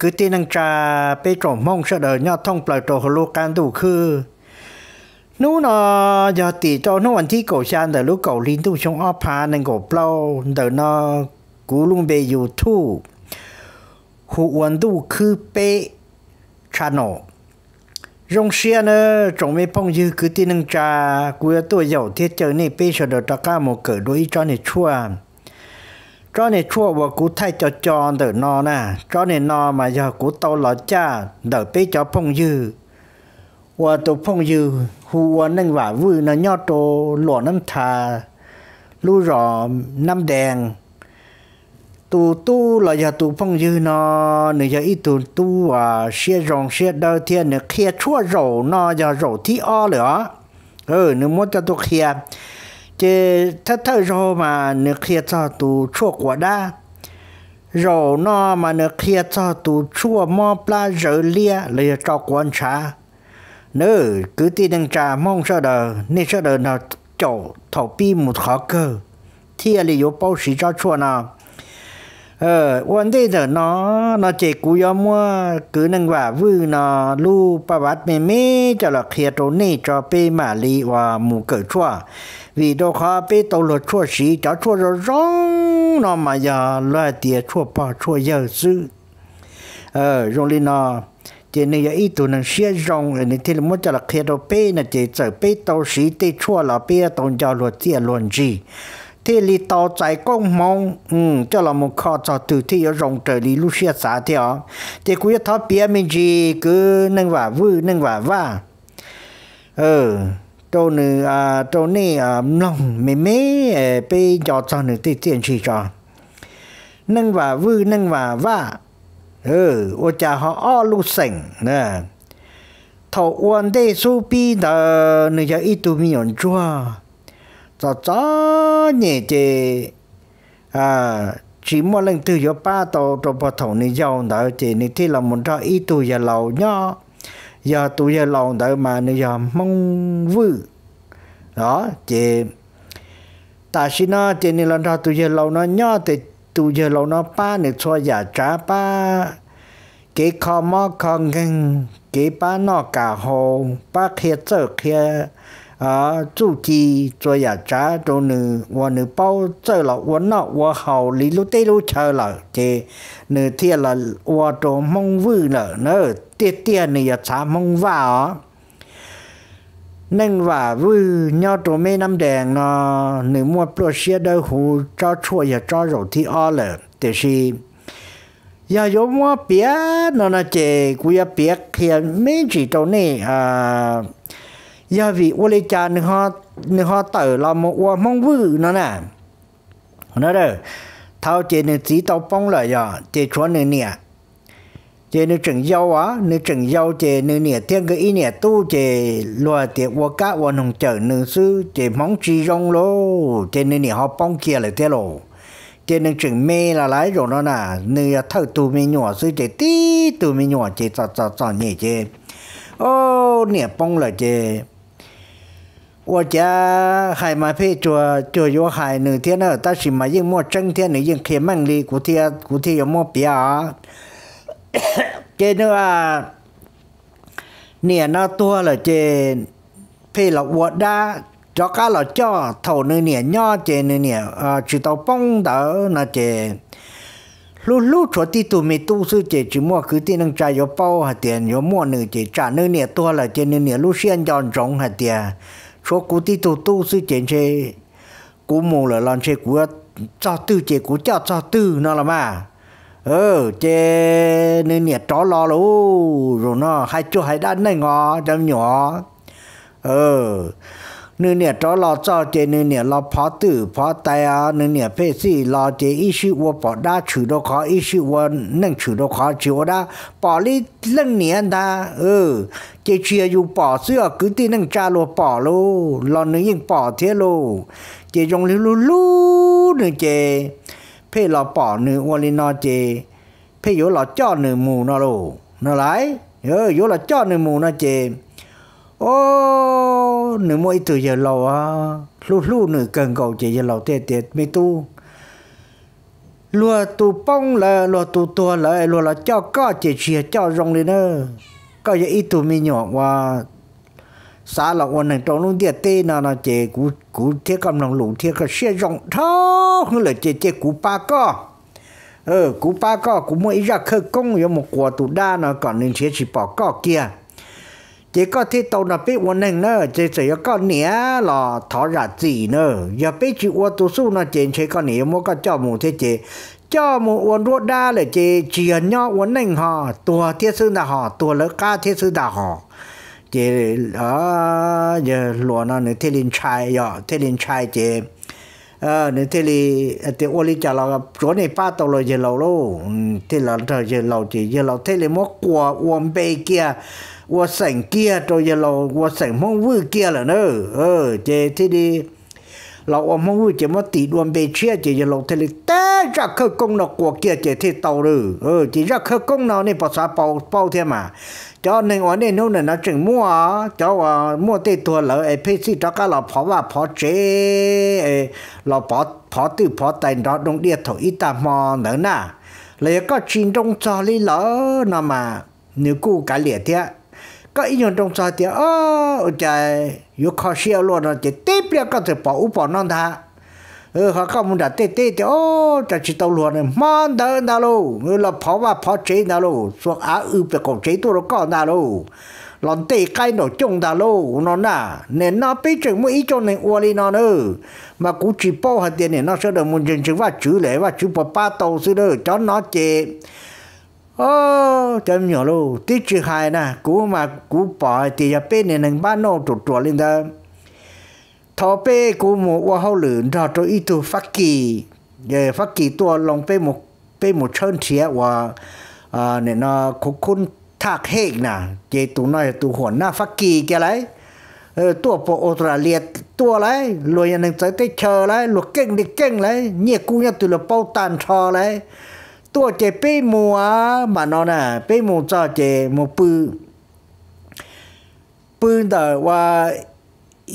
กตอีนังจาไปจมมองเสดอยอดท่องปล่อยตัวฮโลกันดูคือนู่นอยอดตีตัวนูวันที่เกาชานแต่ลูกเก่าลินตูชงอ้อพานึ่งกบเปล่าเดินอกูลุงเบยูทูหัวันดูคือเปชานอยงเสียเนอจงไม่พองยือคือที่นังจากูยตัวใหญ่เทียเจอในเปเสดอตะก้าโมเกิดโดยจอนในช่ว cho nên chua và cú thay cho cho đỡ no nè cho nên no mà giờ cú tàu lọ cha đỡ bé cho phong dư và tụ phong dư hù và nâng vả vư nó nho tô lọ năm thà lu rọ năm đèn tu tu là giờ tu phong dư nó nửa giờ ít tu tu à xe rồng xe đơ thiên nửa kia chua rổ nó giờ rổ thi o nữa ừ nửa muốn cho tu kia chứ thật thơ rồi mà nước kia cho tù chua quả đa rồi nó mà nước kia cho tù chua mò pla rỡ lia lìa cho quan trà nữ cứ tin đang trà mong sợ đờ nên sợ đờ nào chỗ thổ pi một khó cơ thì là yếu bao sĩ cho chua nào ờ vấn đề là nó nó chỉ cú yo mua cứ nâng vả vư nó lu bà bát mê mê cho là khía trâu nê cho bê mà lì và mù cỡ chua vì đâu khó bê tàu lột chua xí cho chua rồi rong nó mà giờ loa tía chua bà chua giờ dư ờ rồi lì nó chỉ nên giờ ít tụ năng xia rong rồi nên thì là muốn cho là khía trâu bê là chỉ sợ bê tàu xí tê chua là bê tàu cho lột tía luồn gì thì lì tàu chạy công mong ừ cho là một kho cho từ thì ở rộng trời lì lúc xưa xã thì ó thì cứ thọ bia mình gì cứ nâng vả vư nâng vả vả ừ ờ, trâu nữ à trâu nè à nông mê mê à, bê cho cho nữ thì tiền chỉ cho nâng vả vư nâng vả vả ừ ờ, ô cha họ o lu sành nè thọ uốn đây su bi đờ nữ giờ ít tu mi nhon chua cho cho nhẹ chê à chỉ một lần từ giờ ba tàu trong bộ thầu này giàu đó chỉ nên thì là muốn cho ít tuổi giờ lâu nhá giờ tuổi giờ lâu đó mà nên giờ mong vư đó chỉ ta xin nó chỉ nên lần cho tuổi giờ lâu nó nhá thì tuổi giờ lâu nó ba nên cho giả trả ba cái khó mò khó ngang cái ba nó cả hồ ba kia chở kia 啊，主机做呀家都呢，我呢包走了，我那我好里路带路车了，这呢天了我都蒙 vui 了，呢天天呢也查蒙哇啊。nên và vui nhau tổ mấy năm đèn nó nếu mua pro xe đâu hú cho chua và cho thì o lờ thế thì giờ yo mua bé nó cũng ya bé mấy chỉ tổ này à giờ vì ô lê cha nương họ nương họ tử là một ô mong vư nó nè nó đó thao chế nương chỉ tao bông lại giờ chế chúa nương nè chế nương trừng giàu á nương trừng giàu chế nương nè thiên cái ý nè tu chế lùa tiệt ô cá ô nông chở nên sư chế mong chi rong lô chế nương nè họ bông kia lại thế lô chế nương trừng mê là lái rồi nó nè nương thâu tu mê nhỏ sư chế tí tu mê nhỏ chế tao tao tao nhẹ chế ô nè bông lại chế 我家海马屁做做有海两天了，但是嘛，因莫整天你因开门哩，古天古天有莫别啊。cái nữa nè nó tua là chê phê là uột đa cho cá là cho thầu nơi nè nho chê nơi nè chỉ tàu bông đỡ là chê lúc lúc chỗ ti tụi mình tu sư chỉ mua cứ tin năng trả yếu bao hạt tiền yếu mua nửa chê trả nơi nè tua là chê nơi nè lúc xuyên giòn rộng tiền số cụ tí tu tu suy chuyện chê cú mù là làm chê cú cho tư chê cú cho cho tư nó là mà ờ chê nên nhiệt chó lo lú rồi nó hai chú hai đan này ngó trong nhỏ ờ นึเนี่ยจอรอจอเจนึเนี่ยรอพอตื่อพอตายอ่ะนึเนี่ยเพศี่รอเจอีชิวปอด้าชื่อดขออีชิวนั่งชื่อดขอชิวด้าปอลี่เรื่องเนียนดาเออเจเชียอยู่ปอเสื้อกือที่นั่งจาโลปอโลรอนึยิ่งปอเทโลเจยงลิลูลูนึเจเพศรอปอนึวอลินอเจเพศอยู่รอจอนึหมู่นอโลนอไรเอออยู่รอจอนึหมู่นอเจ ô nửa mỗi từ giờ lâu à ờ, lu lu nửa cần cầu chỉ giờ lâu tiệt tiệt mấy tu lùa tu bông là lùa tu tua là lùa là cho có chỉ chia cho rong lên nữa có giờ ít tu mi nhỏ qua, xã là qua nền trong luôn tiệt tê nào là chỉ cú cú thiết cầm lòng lũ thiết cái xe rong thô hơn là chỉ chỉ cú ba co ờ cú ba co cú mỗi ra khơi công có một quả tụ đa nó còn nên thiết chỉ bỏ co kia chỉ có thi tàu nó biết quân hình nữa chỉ chỉ có nghĩa là thọ ra gì nữa giờ biết chịu qua tu su nó chỉ chỉ có nghĩa mỗi cái cho mù thế chỉ cho mù quân ruột đa là chỉ chỉ nhau quân hình họ tua thiết sư đã họ tua lỡ ca thiết sư đã họ chỉ ở ờ, giờ lúa nó nữa thiết linh trai giờ thiết linh trai chỉ ờ nếu thiết thì thì ô li trả là chỗ này ba tàu rồi giờ lâu luôn thế là giờ lâu chỉ giờ lâu thiết thì mỗi của uống bê kia วัวสังเกียตัวยาเราวัวสสงมองวื้อเกียเหรอเนอเออเจที่ดี เราอมองวื้อเจมาติดวนเบเชียเจยาเราทะเลแต่จักเข้ากงนอกกัวเกียเจที่เตาหรือเออจีักเข้ากงนอกนี่ภาษาเป่าเป่าเทียมาจอหนึ่งวันนี้นู่นน่ะจึงมั่วเจ้าว่ามั่วตดตัวเหรอไอพี่สิจัาก็เราพอว่าพอเจเอเราพอพอตื้อพอแต่รอดงเดียถอยตามองเหนือหน้าเลยก็ชินตรงจอลีเหรอนามาเนื้อกู้กะเหลียเทียก็อีนตรงใจเดียวอ๋อใจอยู่ข้อเสียล้วนจะเตะเปลี่ยนก็จะปออุปนั่นท่าเออเขาก็มุนดาเตะเตะเดียวอ๋อจะจิตตัวล้วนเนี่ยมันเดินน่าลูเออเราพอว่าพอใจน่าลูส่วนอาอือเป็นของใจตัวเราก็น่าลูหลอนเตะใกล้หนจงดาลูนอนน่ะเน้นน่าไปจึงมุ่ยจงในอวลีนอนเออมากูจีโป้หัดเดียเนี่ยน่าเสด็จมุนจึงว่าจื้อเลยว่าจื้อปะป้าโตซื้อเด้อจอนน่าเจ็บ ô chấm nhỏ lu tí chữ hai nè cú mà cú bỏ thì giờ bên này nâng ba nô trụ trụ lên đó thọ bê cú một qua hậu lửng đó cho ít tu phát kỳ giờ phát kỳ tua lòng bê một bê một chân thiệt và à này nó cũng cũng thạc hết nè chị tụ nói tụ hồn na phát kỳ kia lấy ờ, tua bộ Australia tua lấy lùi nhân tới tới chờ lấy lùi kinh đi kinh lấy nhiệt cú nhân từ là bao tàn trò lấy ตัวเจเป้มัวมานอน่ะเป้มัวจ่อเจมัวปืนปืนแต่ว่า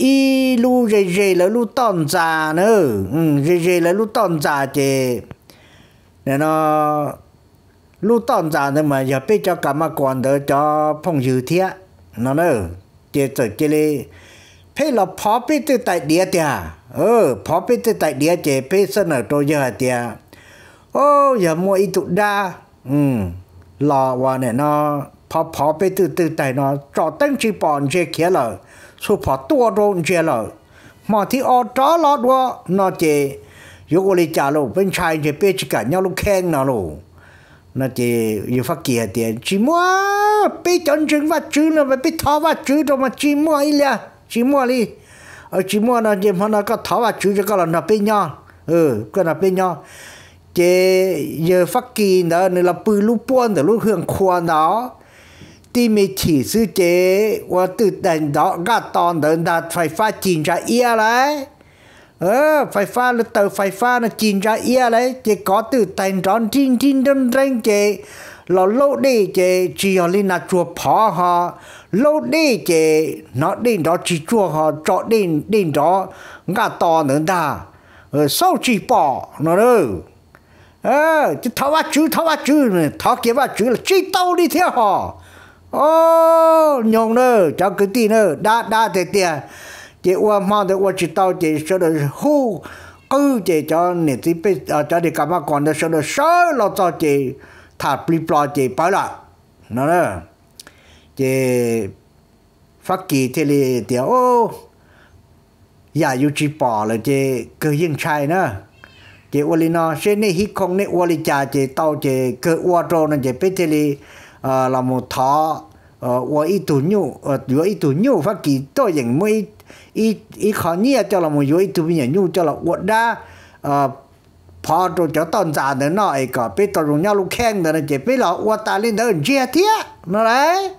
อีลูเจเจแล้วลูตอนจาเนอะอืมเจเจแล้วลูตอนจาเจเนี่ยเนาะลูตอนจาเนี่ยมาอย่าไปจะกรรมกรเด้อจะพงยือเทียเนาะเนอะเจเจเจเลยเพ่เราพอไปตัวไตเดียเตียเออพอไปตัวไตเดียเจเพ่เสนอตัวเยอะเตียโอ้ยมัวอิจุดา อืมรอวันเนี่ยเนาะพอพอไปตื่นตื่นแต่เนาะจอตั้งจีปอนเจเขียเลยสุพอตัวโดนเจเลยมาที่ออจอลอดวะนอเจยกุลีจารุเป็นชายเจเปจิกะเนาะลูกแข้งนาลูนอเจ อยู่ฟักเกียเตียนจีมัวไปจนจึงวัดจื้อเนาะไปไปทอวัดจื้อตรงมาจีมัวอีเลยจีมัวลีเออจีมัวนอเจพอนอก็ทอวัดจื้อจะก็หลอนอเปียเออ ก็หลนอเปียเนา chế giờ phát kỳ đó nên là bự lúc buồn đó lúc hưởng khoa đó thì mới chỉ sự chế và từ đàn đó gạt tòn đó là phải phát triển ra ia lại ờ phải pha là tờ phải pha nó chín ra ia đấy chỉ có từ tay tròn chín chín đơn ranh chế lò lô đi chế chỉ họ lên là chùa phó họ lô đi chế nó đến đó chỉ chùa ha cho đến đến đó gạt to nữa ta ờ sau chỉ bỏ nó đâu ờ chứ tháo ba chữ tháo ba chữ tháo kia ba chữ là chỉ tao đi theo họ ô nhông nơ cháu cứ tin nơ đa đa thế tiền chị qua mà thì qua chỉ tao chị sợ được hú cứ chị cho nè thì bị ờ, cho đi cả mà còn được sợ được sợ lo cho chị thả pli plo chị bảo là nó nơ chị phát kỳ thế thì tiền ô อย่าอยู่จีปอเลยเจเกยยิ่งชัยนะ dạ, chế wali nó sẽ nên hít không nên wali cha chế tàu chế cơ water nó chế biết thế li ờ, là một thọ và ít tuổi nhu và ít tuổi nhu phát kỳ tôi những mấy ít ít khó nhia cho là một yếu ít tuổi nhỉ nhu cho là quật đa ờ, phò rồi cho tồn tại dạ nữa nó ấy có biết tôi dùng nhau lúc nữa là chế biết là quật ta lên đó chia thiết nó đấy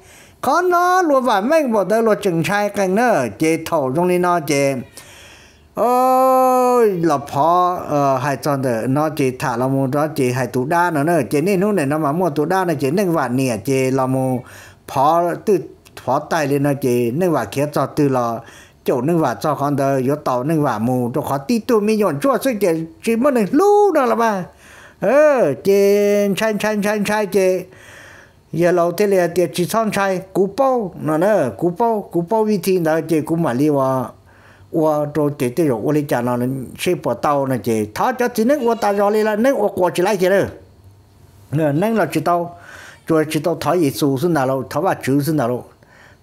có nó luôn vài mấy bộ tới luôn chừng sai nữa chế thầu trong đi nó chế ôi là phò ờ hai tròn đỡ nó chỉ thả là một đó chỉ hai tủ đa nó nữa chỉ nên lúc này nó mà mua tủ đa này chỉ nên vạn nè chỉ là một phò từ phò tay lên nó chỉ nên vạn kia cho từ là chỗ nên vạn cho con đỡ yếu tàu nên vạn mù cho khó tí tu mi nhọn chua suy chỉ chỉ mất này lú đó là ba ơ ờ, chỉ chăn chăn chăn chăn chỉ giờ lâu thế là tiệt chỉ son chai cú bao nó nữa cú bao cú bao vi thiên đó chỉ cú mà li vào 我做姐姐肉，我哩讲了，吃不到那姐，他叫只能我打扰你了，那我过去来去了，那那了知道，就知道他也做是哪路，他把主是哪路，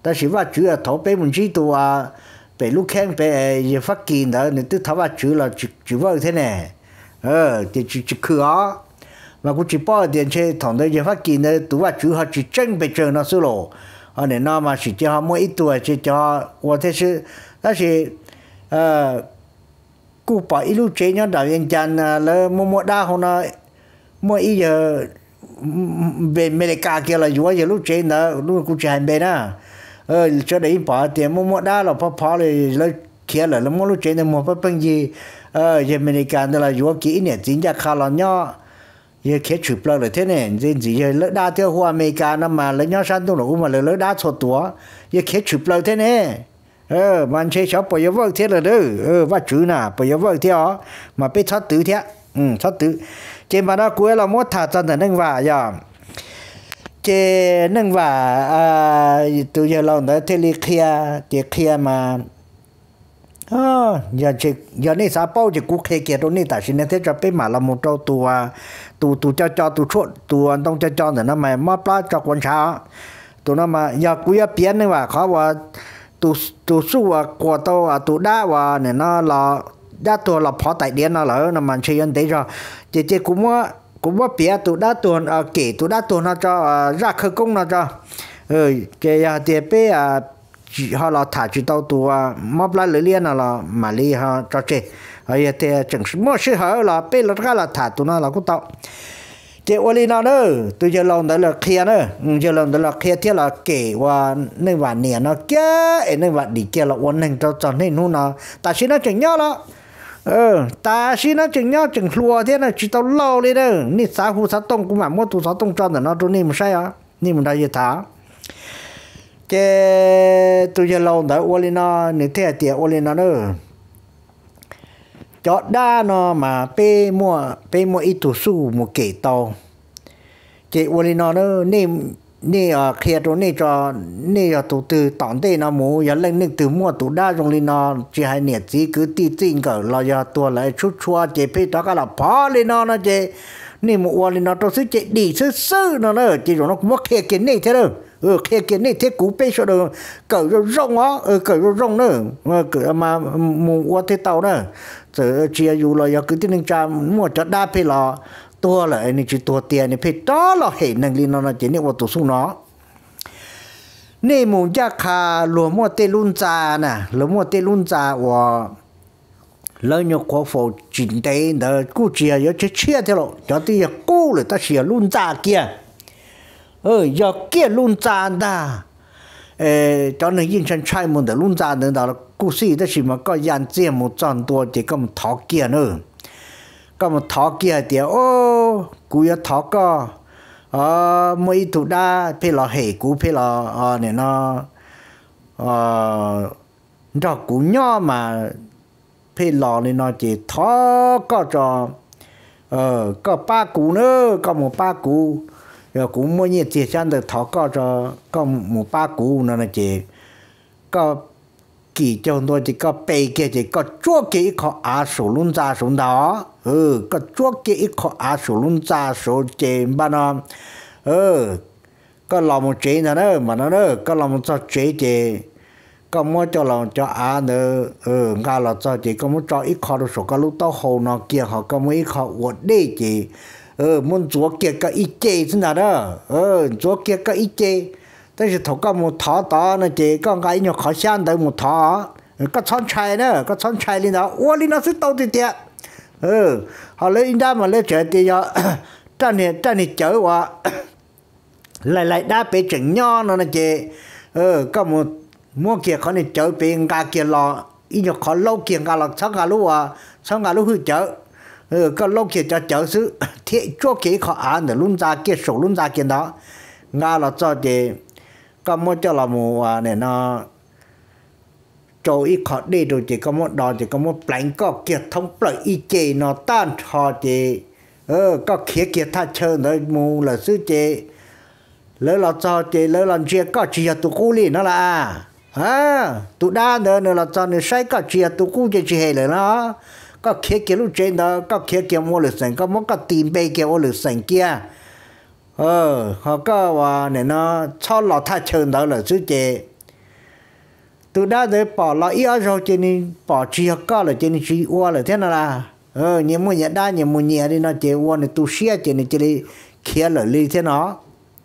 但是把主要他被门知道啊，被路看被也发现了，你都他把主了，主主要 thế này, ờ, thì chỉ chỉ cứ á, mà cũng chỉ bỏ tiền chơi, thằng đấy 也发现了，都把主 họ chỉ chân bị chân nó xui rồi, anh này nó mà chỉ cho mua ít tuổi, chỉ cho họ, tôi thấy là, cụ bỏ ít lúc chế nhau đào yên chan là mua mua đa hôm nay mua ít giờ về mẹ cả kia là chúa giờ lúc chế nữa lúc cụ chạy bê nè ờ cho đấy bỏ tiền mua mua đa là bỏ bỏ rồi là kia là mua lúc chế nữa mua bỏ bằng gì ờ giờ mẹ cả đó là chúa kỹ nè dính ra khá là nhỏ giờ kia chụp lại rồi thế này dính gì giờ lỡ đa theo hoa mẹ cả nó mà lỡ nhau sang tôi cũng mà lỡ đa sọt tua giờ kia chụp lại thế này ờ bạn chơi cháu bây giờ vợ thế ờ và chữ nà bây giờ vợ thế mà biết thoát tử thế ừ thoát tử trên bàn đó cuối là mốt thả chân là nâng vả giờ chế nâng à từ giờ lòng đó thế kia thì kia mà à giờ chị giờ này sao bao chị cũng khê kia đâu này tại xin thế cho biết mà một trâu tù à tù cho cho tù chuột tù anh tông cho nó mày mất plá cho quan sao tụi nó mà giờ cuối biến nữa mà khó quá tu tu su wa à, của to à tu đa wa à, nè nó là đa tu là phó tại điện nó lỡ nó mà chơi yên đấy rồi chỉ chỉ cũng mua cũng mua bia tu đa tu à ờ, kể tu đa tu nó cho ờ, ra khơi công nó cho ơi cái à tiền bé à chỉ họ là thả chỉ tao tu à ờ, mập lại lưỡi liên là mà li ha cho chơi rồi thì chẳng mua sự hở là bé là cái là thả tu nó là cũng tao chế ô li nó nữa tôi giờ lòng đó là kia nữa ừ, giờ lòng đó là kia thì là kể và nên vạn nè nó kia nên vạn đi kia là ổn định cho cho nên nó nó ta xin nó chừng nhau đó ờ ta xin nó chừng nhau chừng lùa thế là chỉ tao lâu đi đâu, nị xã hú xã tông cũng mà mua tu xã tông cho nên nó tôi nị mà sai à nị mà đại gì thả chế tôi giờ lòng đó ô li nó nị thế tiệt ô li nó nữa cho đa nó mà pe mua pe mua ít tu su mua kể tàu chị uli nó nó nè nè à kia rồi nè cho nè à ờ, tụ từ tỏn tê nó mua giờ lên nè từ mua tụ đa rồi lên nó chỉ hai nhiệt chỉ cứ ti tin cỡ lo giờ tua lại chút chua chị pe đó cái là phá lên nó nó chị nè mua lên nó tôi sẽ chị đi sư sư nó nó chị rồi nó mất kia kiến nè thế đâu ừ khi kia này thế cũ bây giờ được cỡ rồi rong á ừ, cởi ra rong nữa cởi mà mua qua thế tàu nữa từ chia dù là cứ tin nên cha mua cho đa phê lò tua là anh chỉ tua tiền này phê đó là hệ năng liên nó là chỉ nên vào tổ sung nó nên mua gia cả lúa mua tê lún trà nè lúa mua tê lún trà và lỡ nhớ có phổ chỉnh tế đó cú chỉ là chết chia thế lộ cho tí yếu cú là ta chia lún trà kia ờ giờ kia luôn tràn ta ờ cho nên yên chân trai môn để luôn tràn đến đó là cú sĩ đó chỉ mà có dàn tiền một tròn tua thì có một thọ kia nữa có một thọ kia thì ô cú ya thọ có ờ mấy thủ đa phê lò hệ cú phê lò ờ này nó ờ đó cú nhỏ mà phê lò này nó chỉ thọ có cho ờ có ba cú nữa có một ba cú rồi cũng mỗi nhiệt chỉ sang được thọ có cho có một ba cũ nó là chỉ có kỳ trong tôi chỉ có bề kia chỉ có chúa kia ít khó á số luôn ra số đó ừ có chúa kia ít khó á số luôn ra số chỉ ba nó ừ có lòng một chế nữa mà nó nữa có lòng một cho chế chế có mỗi cho lòng cho á nữa ừ ngà là cho chỉ có mỗi cho ít khó được số cái lúc tao hồ nó kia họ có mỗi ít khó uất đi chỉ ờ muốn chúa kia cái ít chế thế nào đó ờ chúa kia cái ít chế thế thì thọ có một thọ đó nó chế cái nhỏ khó khăn tới một thọ có chọn trai nữa có chọn trai lên đó ô lên nó sẽ tao ờ họ lấy in ra lấy chơi thì giờ trang này trang này chở quá lại lại đã bị chỉnh ờ có một mua kia khó này chở bị người kia lò ít nhỏ khó lâu kia người lò sáng cả lúc à sáng ก็ลงเขียนจะเจอซื้อเที่ชั่วเขียนขออ่านเดี๋ยวลุ้นตาเกี่ยส่งลุ้นตาเกี่ยเนาะงาเราจะเจก็มั่วเจ้าเรามัวเนี่ยเนาะโจอีขอดีดูจีก็มั่วดอจีก็มั่วแปลงก็เกี่ยทงเปล่อยอีเจเนาะต้านทอจีเออก็เขียเขียท่าเชิญเลยมูเหลือซื้อเจแล้วเราจะเจแล้วเราเชียก็เชียตุกุลีนั่นแหละอ่าตุด้านเนอะเราจะเนี่ยใช้ก็เชียตุกุจะเชียเลยเนาะ có khía kia lúc trên đó có khía kia mua lịch sử có muốn có tìm bê kia mua lịch sử kia ờ họ có và ờ, này nó cho lọ thay trường đó là chứ chị từ đó để bỏ lọ ý ở rồi trên đi bỏ chi học có là trên chi ua là thế nào là ờ nhiều mua nhà đa nhiều mua nhà đi nó chị ua này tu xia trên này chị đi khía là ly thế nào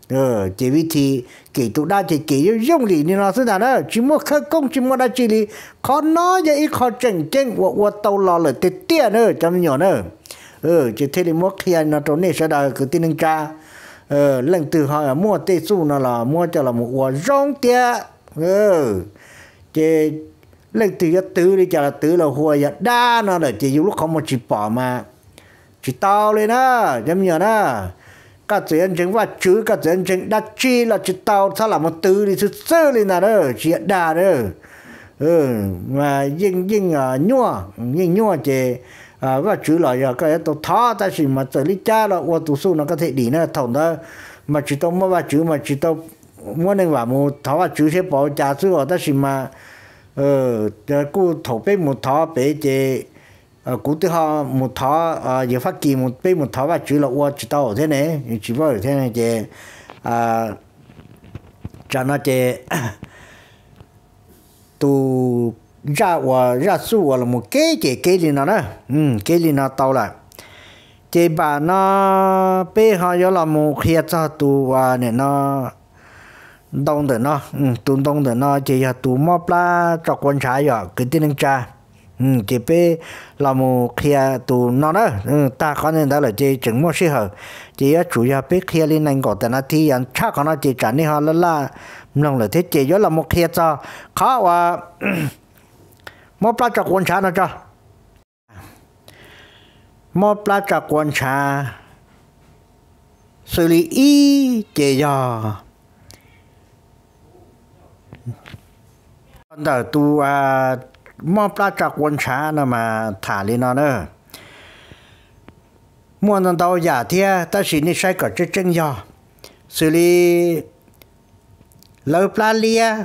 ờ chỉ vì thì kỹ tụ đa chỉ kỹ dùng lý nên nó sinh ra chỉ mua khơi công chỉ mua đa chỉ lý khó nó giờ ít khó chỉnh chỉnh của của tàu lò lợi tiệt nữa chấm nhỏ nữa ờ chỉ thế thì mua khi nó trốn này sẽ đòi cứ tin nâng cha ờ lần từ họ mua tê su nó là mua cho là một quả rong tiệt ờ chỉ lần từ giờ đi chả là tứ là hùa giờ đa nó là chỉ lúc không một chỉ bỏ mà chỉ tao lên đó chấm nhỏ đó cả giới anh chứng và chứ cả giới anh chứng đã chi là chỉ tàu sao là một tư thì sư sơ đi nào đó chuyện đà đó ừ mà dinh dinh à nhua dinh nhua chị à và chứ là giờ cái tàu thọ ta chỉ mà tới lý cha là qua tụ su nó có thể đi nó thòng đó mà chỉ tông mà và chứ mà chỉ tông muốn nên vào mua thọ và chứ sẽ bỏ cha sư họ ta chỉ mà ờ cô thổ bê một thọ bê chứ Ờ, cú thứ họ một thọ giờ phát kỳ một bên một thọ và chủ là qua chỉ tao thế này chỉ vào thế này thì à cho nó thì tu ra và ra su và là một cái gì cái gì nó đó ừ cái gì nó tao là thì bà nó bé họ giờ là một khi cho tu và này nó đông được nó ừ tu đông được nó thì là tu móp la cho quan trái rồi cứ tin cha ừ cái bé là một kia tụ nó đó ta có nên đó là chơi chứng mua sĩ hở chỉ ở chủ yếu bé kia à, lên anh có tên là thi anh chắc có nó chỉ trả nên họ là là nông là thế chỉ yếu là một kia à, cho khó và một bao cho quân cha nó cho một bao cho quân cha xử lý y chỉ yếu đó tu à mò pla trạc quân trá nà mà thả nó nữa mua nó đâu giả thia ta chỉ nên sai cả chất chân do xử lý lỡ pla lia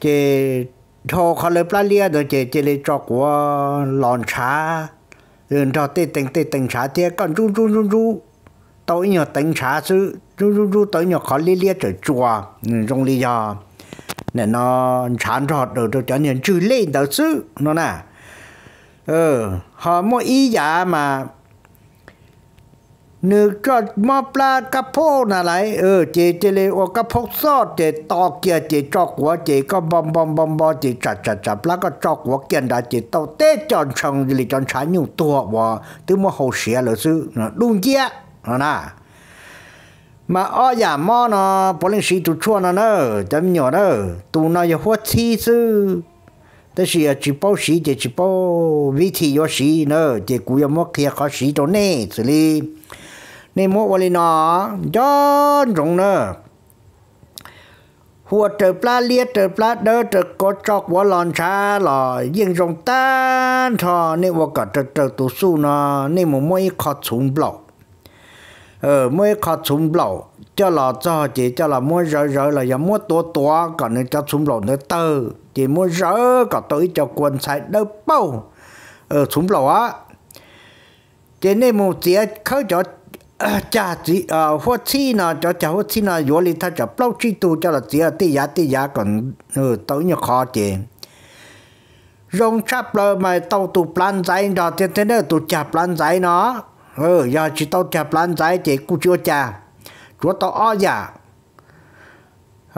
chỉ thô khó lỡ pla lia rồi chỉ chỉ lấy cho của lòn trá rồi ừ, cho tê tình tê tình trá thia còn ru ru ru ru tối nhỏ tình trá sư ru ru ru tối khó lia lia trở chùa trong ừ, lý nè nó chán rọt được rồi cho nên chú lên đầu chứ nó nè ờ họ mua ý giả mà nước cho mò pla cà phô nà lại ờ chị chị lên ô cà phô xót chị to kia chị cho của chị có bom bom bom bom chị chặt chặt chặt pla có cho của kia đã chị tao tết chọn chồng lì chọn chán nhung tua bỏ từ mua hồ xía lỡ chứ nó đúng chưa nó nè มาอ้อยามอนะปลิงสีตุชัวนะเนอจำหยอเนอตูนายหัวทีซื้อแต่สีจีบสีเจจีบวิธียอสีเนอเจกูยามอเคียขอสีตัวนี้สิลีในมอวันนี้ย้อนตรงเนอหัวเจอปลาเลียเจอปลาเดอเจอกดจอกวัวหลอนชาหล่อยิ่งตรงต้านทอในว่วกัดเจอเจอตัวสู้นะนี่มู่มวยขอสูงบล็อก ờ mới khó súng lẩu cho là cho chị cho là mua rỡ rỡ là giờ mua tua tua còn nên cho súng lẩu nữa tơ chị mua rỡ còn tối cho quần sai đâu bao ờ súng lẩu á chị nên một chị khơi cho cha chị à hoa chi nào cho cha hoa chi nào vô lý thay cho bao chi tu cho là chị tì giá tì giá còn ừ ờ, tối nhiều khó chị rong chắp lơ mày tàu tụ plan giải đó tiền tiền nữa tụ chạp plan giải nó ờ, giờ chỉ tao chạp lan trái chỉ cú chúa chà chúa tao o giả à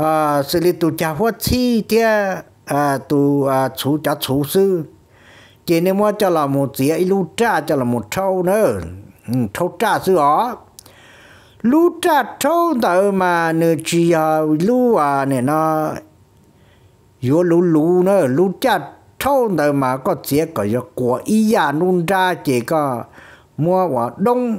ờ, xử lý tụ chà hoa chi tia à ờ, tụ à ờ, chú chả chú sư chỉ nên mua cho là một dĩa lu trà cho là một trâu nữa ừ, trâu trà sư ó lưu trà trâu tao mà nửa chỉ à lưu à này nó yếu lu lu nữa lu trà trâu tao mà có dĩa có yếu của ý ya nung ra chỉ có mua quả đông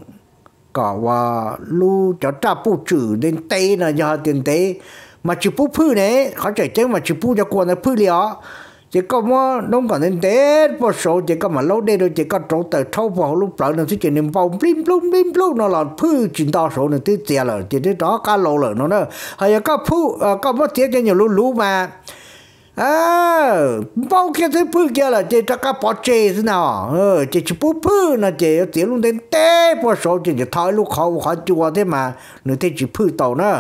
cả quả lu cho trà bù trừ đến tây là do tiền tây mà chỉ bù phư này khó chạy chứ mà chỉ bù cho quần là phư liền chỉ có mua đông cả đến tết một số chỉ có mà lâu đây rồi chỉ có trộn tờ thâu vào lúc đó nó chỉ niệm vào blim blum blim blum nó là phư chuyện to số nó tới tiền là chỉ tới đó cá lô rồi nó nữa hay là có phư ờ, có mất tiền cho nhiều lú lú mà เออบ้าแค่ที่พูดนแกละเจจะก็ปอเจสินะเออเจชิปุปุ้นนะเจเสียลุงเต้นเต้ปอสองเจจะทอยลูกเขาขอจัวได้มาหนูเที่จะพื้นต่านะ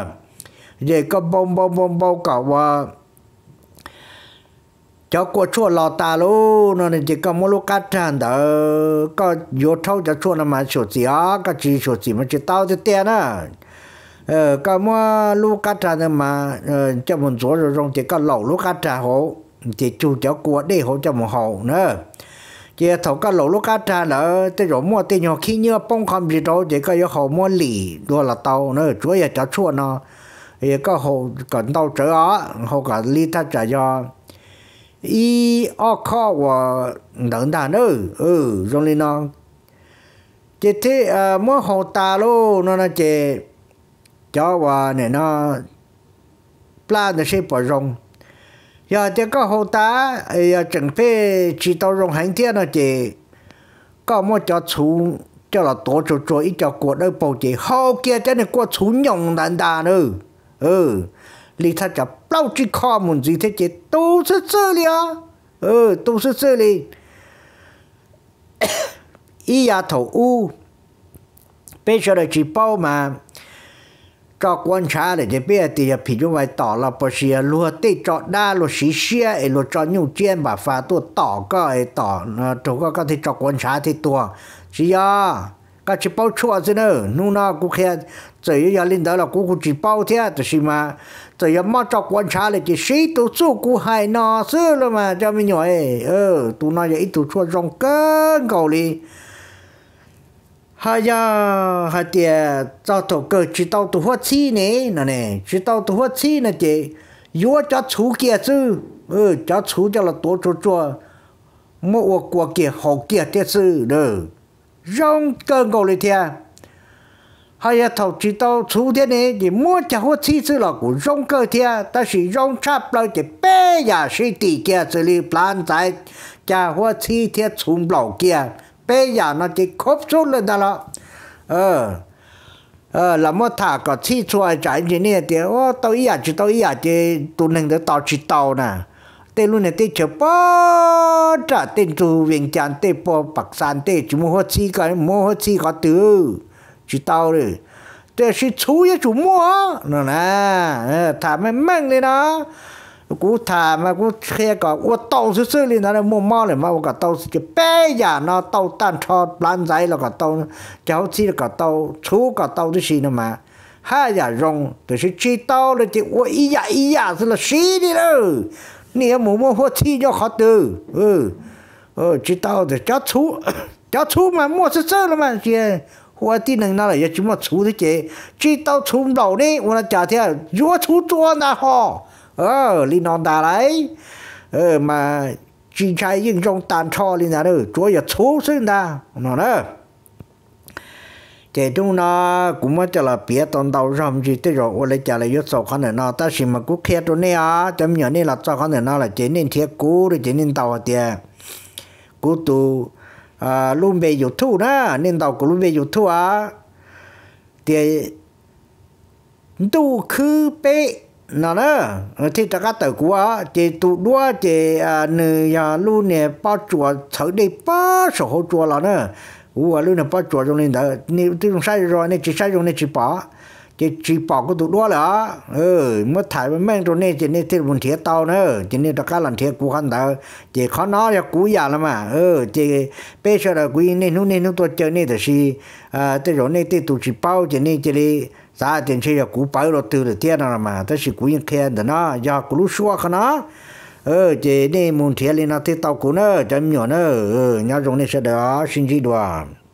เจก็บอมบอมบอมบอมกับว่าจะกลัชั่วรอตาลูนั่นเจก็มลูกกัดจันเด้อก็โยเท่าจะชั่วนามาฉดเสียก็จีฉดเสียมันจะเต้าจะเตี้ยนะ呃，噶么路嘎扎的嘛，呃，这么做着用这个老路嘎扎好，这就叫过得好这么好呢。这头个老路嘎扎了，这种么这种ขี้เนื้อป้องความ知道这个有好么理多了到呢，主要叫错呢，也个好感到这啊，好个理他这叫。一二靠我能打呢，呃，容易呢。这这呃，莫好打喽，那那这。讲话呢，那不然那些不中。要这个好大！哎呀，准备几刀肉，很点那点。刚么叫出叫了多少做一条过那包的，好干净的，过出牛难嫩呢，哦，你他叫老舅开门，子，他家都是这里啊！哦，都是这里。一丫头哦，别出来去包嘛。cho quan sát để chế biết thì phi chúng vậy tỏ là bờ xia lúa tê cho đa lúa xí xia ấy lúa cho nhiều chiên bà phá tua tỏ có ấy tỏ chỗ có cái thể cho quan sát thì tua chỉ à cả chỉ bao chua thế nữa nu nó cũng khe chỉ giờ linh đó là cũng cũng chỉ bao thế đó, xí mà chỉ giờ mà cho quan sát là chỉ xí tu chú cũng hay nó xưa rồi mà cho mình nhỏ ấy ừ tu nói vậy tu chua rong cơn cầu đi hay ya hay tiệt cho tổ cơ chỉ tao tổ hoa chi nè nè nè chỉ tao tụ hoa chi nè chị yếu cho chú kia chứ ừ cho chú cho là tổ chú chua mua ô của kia hậu kia tiệt chứ đờ rong cơ ngầu lên thia hay ya thầu chỉ tao chú thế nè thì mua cho hoa chi chứ là của rong cơ thia ta chỉ rong chắp lại thì bé ya sĩ tỷ kia xử lý plan tại cha hoa chi thiệt xuống lầu kia ปอย่างนั้นจะครบสุดเลยนะล่ะเออ เออเรามาถาก็ที่ช่วยจ่จีเนี่ยเดี๋ยวตัวอยากจีตัวอยากจีตัวหนึ่งเดียวต่อจีโตนะเต้ลุ่นเนี่ยเต้อฉพาจะเต้นตัวเวียงจันเต้ปอปักซานเต้จมูกหัวชีก็มูกหัวชีก็ตื้อจีโตเลยแต่ชีช่วยจมูกนั่นนะ เออถ้าไม่แม่งเลยนะ我抬嘛，我海个，我到处这里拿来摸摸了嘛，我个到处就白呀，那到蛋炒烂仔那个倒，叫起那个倒，搓个到就行了嘛。还呀用都是知道了的，我一呀一呀是了谁的喽，你要摸摸或气就好的，哦哦，知道的叫搓，叫搓 嘛，莫是这了嘛先，我滴人拿来也这么搓的起，知道搓毛的，我那家庭果出砖那好。ờ li non ta đấy ờ mà chỉ trai nhưng trong tàn cho li nào đó chúa giờ số xuyên ta nó đó thế chúng nó cũng mới cho là bia tồn đầu rầm gì thế rồi ôi lấy trả lại yết sầu khó nữa nó ta chỉ mà cú kia chỗ này à chấm nhớ này là cho khó nữa nó là chỉ nên thiệt cú rồi chỉ nên tàu tiền cú tu à luôn về dục thu đó nên tàu của luôn về dục thu à thì tu khứ bê นั่นเอลที่ตะกัตเตอกูว่าเจตุด้วยเจอเนียลูเนี่ย ป้าจัวเฉลี่ยป้าสองัวจัวแล้วเนอ่ยว่าลูเนี่ยป้าจัวตรงล่นได้เนี่ที่ตรงใช้รอยเนี่ยจะใช้ตรงนี่ยจีป้าจะจีป้าก็ตุด้วยแล้วเออ เมื่อถ่ายไปแม่งตรงนี้จะเนี่ยที่บนเทียเต่าเนอ่จะเนี่ยตะกัตหลังเทียกูขันเต้อจะข้าน้อยกูอยากละมั้งเออจะเป๊ะเชื่อเลยกูเนี่ยนู่นเนี่ยนู่นตัวเจอเนี่ยแต่สิเออแต่ตรงนี่ยที่ตุจีป้าจะเนี่ยจะเลย ta tiền chơi cú bảy lô từ là tiền nào mà tới chỉ cú yên khen đó nó giờ cú lúc xua khăn nó ờ chị nên muốn thiệt lên nó tiếp tàu cú nữa chấm nhỏ nữa ờ ừ, nhau dùng này sẽ đó sinh chi đoàn